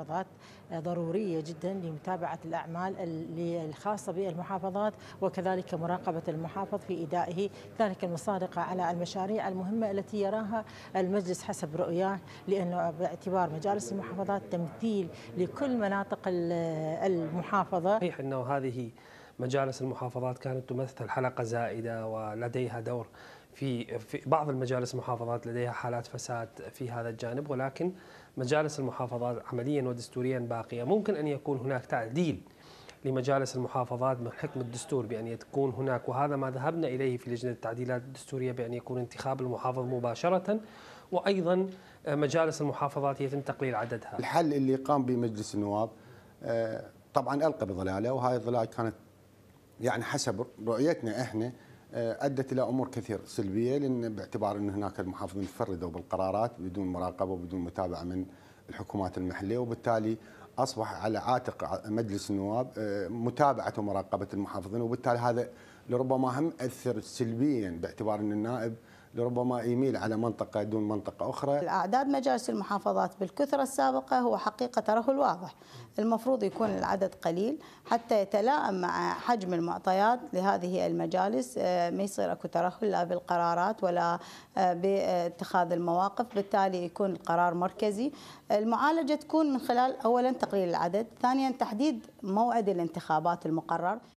المحافظات ضرورية جدا لمتابعة الأعمال الخاصة بالمحافظات وكذلك مراقبة المحافظ في إدائه ذلك المصادقة على المشاريع المهمة التي يراها المجلس حسب رؤياه لأنه باعتبار مجالس المحافظات تمثيل لكل مناطق المحافظة صحيح أنه هذه مجالس المحافظات كانت تمثل حلقة زائدة ولديها دور في في بعض المجالس المحافظات لديها حالات فساد في هذا الجانب ولكن مجالس المحافظات عمليا ودستوريا باقيه، ممكن ان يكون هناك تعديل لمجالس المحافظات من حكم الدستور بان يكون هناك وهذا ما ذهبنا اليه في لجنه التعديلات الدستوريه بان يكون انتخاب المحافظ مباشره وايضا مجالس المحافظات يتم تقليل عددها. الحل اللي قام به مجلس النواب آه، طبعا القى بظلاله وهذه الظلال كانت يعني حسب رؤيتنا احنا آه، ادت الى امور كثير سلبيه لان باعتبار ان هناك المحافظين تفردوا بالقرارات بدون مراقبه وبدون متابعه من الحكومات المحليه وبالتالي اصبح على عاتق مجلس النواب آه، متابعه ومراقبه المحافظين وبالتالي هذا لربما هم أثر سلبيا باعتبار أن النائب لربما يميل على منطقة دون منطقة أخرى الأعداد مجالس المحافظات بالكثرة السابقة هو حقيقة ترهل واضح المفروض يكون العدد قليل حتى يتلائم مع حجم المعطيات لهذه المجالس آه، ما يصير أكو ترهل لا بالقرارات ولا آه، باتخاذ المواقف بالتالي يكون القرار مركزي المعالجة تكون من خلال أولا تقليل العدد ثانيا تحديد موعد الانتخابات المقرر